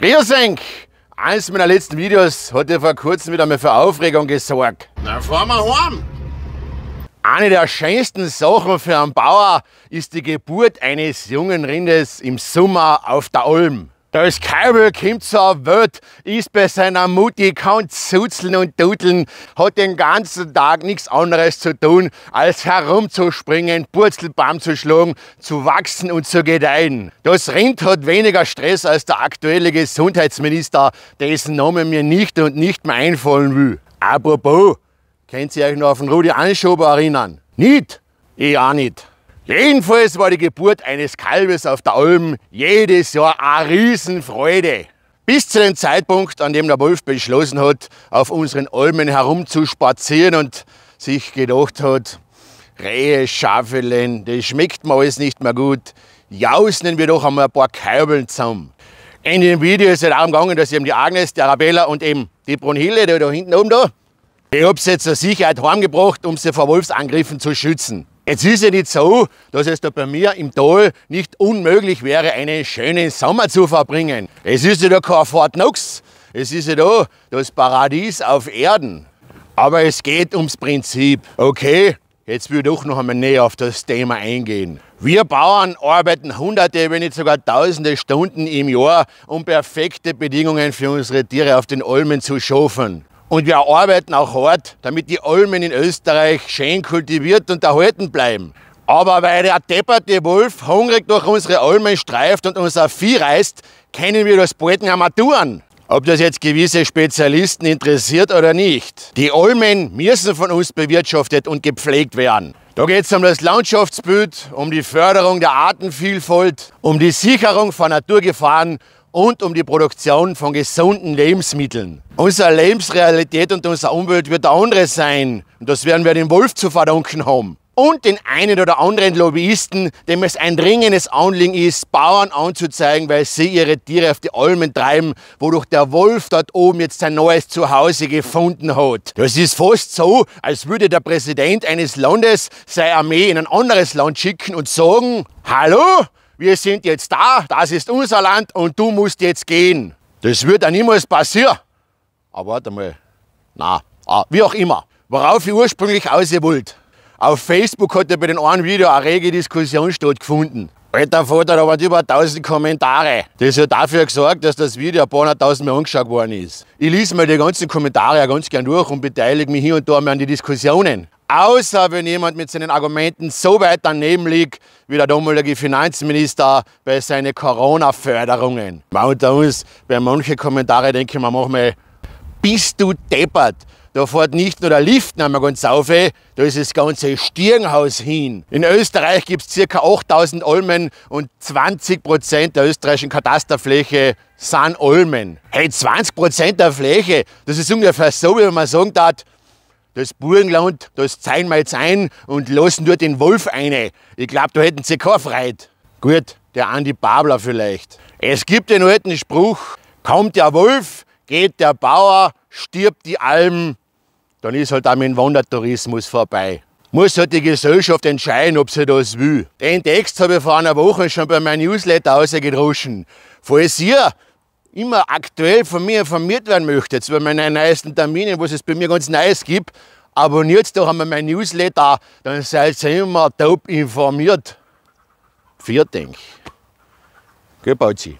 Grüß euch! Eins meiner letzten Videos hat ja vor kurzem wieder mal für Aufregung gesorgt. Na, fahren wir heim! Eine der schönsten Sachen für einen Bauer ist die Geburt eines jungen Rindes im Sommer auf der Alm. Das Kabel kommt zur Welt, ist bei seiner Mutti, kann zuzeln und dudeln, hat den ganzen Tag nichts anderes zu tun, als herumzuspringen, Purzelbaum zu schlagen, zu wachsen und zu gedeihen. Das Rind hat weniger Stress als der aktuelle Gesundheitsminister, dessen Name mir nicht und nicht mehr einfallen will. Apropos, könnt ihr euch noch auf den Rudi Anschober erinnern? Nicht? Ich auch nicht. Jedenfalls war die Geburt eines Kalbes auf der Alm jedes Jahr eine Riesenfreude. Bis zu dem Zeitpunkt, an dem der Wolf beschlossen hat, auf unseren Almen herumzuspazieren und sich gedacht hat, Rehe, Schafelen, das schmeckt mir alles nicht mehr gut. Jausnen wir doch einmal ein paar Kalbeln zusammen. In dem Video ist es darum gegangen, dass eben die Agnes, die Arabella und eben die Brunhilde, die da hinten oben da, ich habe sie zur Sicherheit heimgebracht, um sie vor Wolfsangriffen zu schützen. Jetzt ist ja nicht so, dass es da bei mir im Tal nicht unmöglich wäre, einen schönen Sommer zu verbringen. Es ist ja da kein Fort Knox, es ist ja da das Paradies auf Erden. Aber es geht ums Prinzip. Okay, jetzt will ich doch noch einmal näher auf das Thema eingehen. Wir Bauern arbeiten hunderte, wenn nicht sogar tausende Stunden im Jahr, um perfekte Bedingungen für unsere Tiere auf den Olmen zu schaffen. Und wir arbeiten auch hart, damit die Almen in Österreich schön kultiviert und erhalten bleiben. Aber weil der depperte Wolf hungrig durch unsere Almen streift und unser Vieh reißt, können wir das bald nicht Ob das jetzt gewisse Spezialisten interessiert oder nicht. Die Almen müssen von uns bewirtschaftet und gepflegt werden. Da geht es um das Landschaftsbild, um die Förderung der Artenvielfalt, um die Sicherung von Naturgefahren und um die Produktion von gesunden Lebensmitteln. Unsere Lebensrealität und unsere Umwelt wird eine andere sein. Und das werden wir dem Wolf zu verdanken haben. Und den einen oder anderen Lobbyisten, dem es ein dringendes Anliegen ist, Bauern anzuzeigen, weil sie ihre Tiere auf die Almen treiben, wodurch der Wolf dort oben jetzt sein neues Zuhause gefunden hat. Das ist fast so, als würde der Präsident eines Landes seine Armee in ein anderes Land schicken und sagen, Hallo, wir sind jetzt da, das ist unser Land und du musst jetzt gehen. Das wird ja niemals passieren. Aber warte mal, na, ah, wie auch immer. Worauf ich ursprünglich aus wollte. Auf Facebook hat ja bei den einen Video eine rege Diskussion stattgefunden. Alter Vater, da waren über 1000 Kommentare. Das hat dafür gesorgt, dass das Video ein paar hunderttausend Mal angeschaut worden ist. Ich lese mir die ganzen Kommentare ganz gern durch und beteilige mich hier und da mal an die Diskussionen. Außer wenn jemand mit seinen Argumenten so weit daneben liegt, wie der damalige Finanzminister bei seinen Corona-Förderungen. Unter uns, bei manchen Kommentaren denke ich mir manchmal, bist du deppert? Da fährt nicht nur der Lift nicht ganz auf, eh? da ist das ganze Stirnhaus hin. In Österreich gibt es ca. 8000 Olmen und 20% der österreichischen Katasterfläche sind Olmen. Hey, 20% der Fläche, das ist ungefähr so, wie man sagen darf, das Burgenland, das zeigen wir jetzt ein und lassen nur den Wolf eine. Ich glaube, da hätten sie keine Freude. Gut, der Andi Babler vielleicht. Es gibt den alten Spruch, kommt der Wolf, geht der Bauer, stirbt die Alm, dann ist halt auch mit dem Wandertourismus vorbei. Muss halt die Gesellschaft entscheiden, ob sie das will. Den Text habe ich vor einer Woche schon bei meinem Newsletter rausgedroschen. Falls ihr immer aktuell von mir informiert werden möchtet, über meine neuesten Termine, was es bei mir ganz Neues gibt, abonniert doch einmal mein Newsletter, dann seid ihr immer top informiert. Vier Denk. Gell, Bautzi?